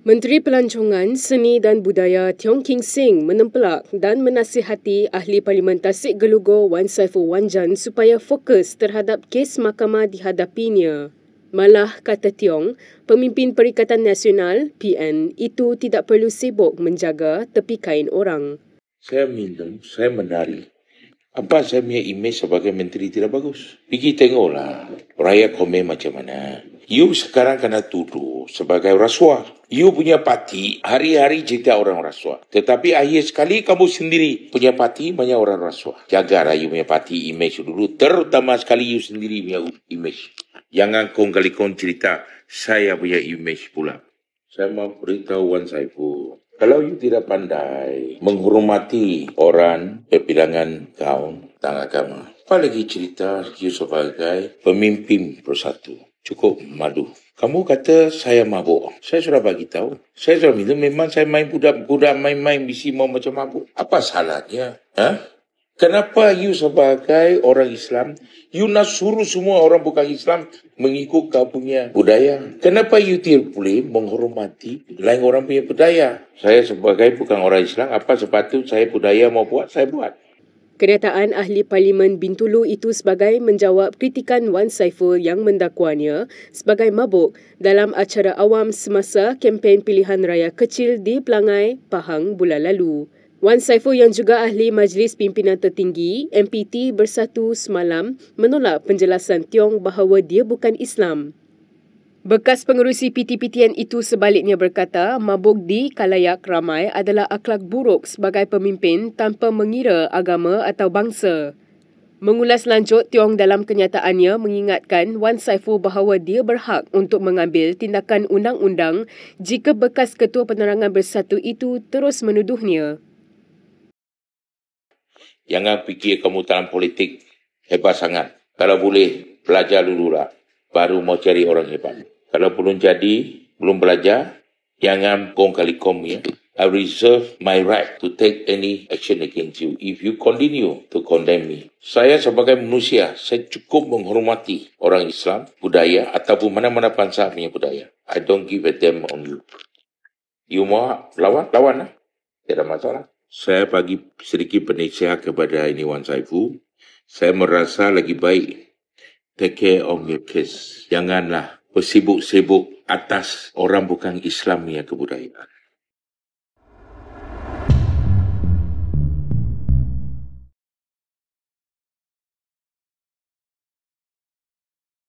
Menteri Pelancongan, Seni dan Budaya Tiong King Sing menempelak dan menasihati Ahli Parlimen Tasik Gelugor Wan Saiful Wan Jan supaya fokus terhadap kes mahkamah dihadapinya. Malah, kata Tiong, pemimpin Perikatan Nasional, PN, itu tidak perlu sibuk menjaga tepi kain orang. Saya minum, saya menari. Apa saya punya imej sebagai menteri tidak bagus? Pergi tengoklah rakyat komen macam mana. You sekarang kena tuduh sebagai rasuah. You punya parti hari-hari cerita orang rasuah. Tetapi akhir sekali kamu sendiri punya parti banyak orang rasuah. Jaga lah you punya parti image dulu. Terutama sekali you sendiri punya image. Jangan kong-kong kali cerita saya punya image pula. Saya mau beritahu Wan Saifu. Kalau you tidak pandai menghormati orang berbilangan kaum tangan agama. Apalagi cerita you sebagai pemimpin persatu cukup malu. Kamu kata saya mabuk. Saya sudah bagi tahu. Saya sudah minum memang saya main budak-budak main-main di mau macam mabuk. Apa salahnya? Ha? Kenapa you sebagai orang Islam, you nak suruh semua orang bukan Islam mengikut kau punya budaya? Kenapa you tidak boleh menghormati lain orang punya budaya? Saya sebagai bukan orang Islam, apa sepatu saya budaya mau buat, saya buat. Kenyataan ahli parlimen Bintulu itu sebagai menjawab kritikan Wan Saiful yang mendakwanya sebagai mabuk dalam acara awam semasa kempen pilihan raya kecil di Pelangai, Pahang bulan lalu. Wan Saiful yang juga ahli Majlis Pimpinan Tertinggi MPT Bersatu semalam menolak penjelasan Tiong bahawa dia bukan Islam. Bekas pengerusi PTPTN itu sebaliknya berkata, mabuk di kalayak ramai adalah akhlak buruk sebagai pemimpin tanpa mengira agama atau bangsa. Mengulas lanjut, Tiong dalam kenyataannya mengingatkan Wan Saiful bahawa dia berhak untuk mengambil tindakan undang-undang jika bekas ketua penerangan bersatu itu terus menuduhnya. Jangan fikir kamu dalam politik hebat sangat. Kalau boleh, belajar dulu lah baru mau cari orang hebat. Kalau belum jadi, belum belajar, jangan kong kali kong ya. I reserve my right to take any action against you if you continue to condemn me. Saya sebagai manusia, saya cukup menghormati orang Islam, budaya ataupun mana-mana bangsa punya budaya. I don't give a damn on you. You mau lawan? Lawan lah. Tidak masalah. Saya bagi sedikit penasihat kepada ini Wan Saifu. Saya merasa lagi baik take care of your kids. Janganlah bersibuk-sibuk atas orang bukan Islam yang kebudayaan.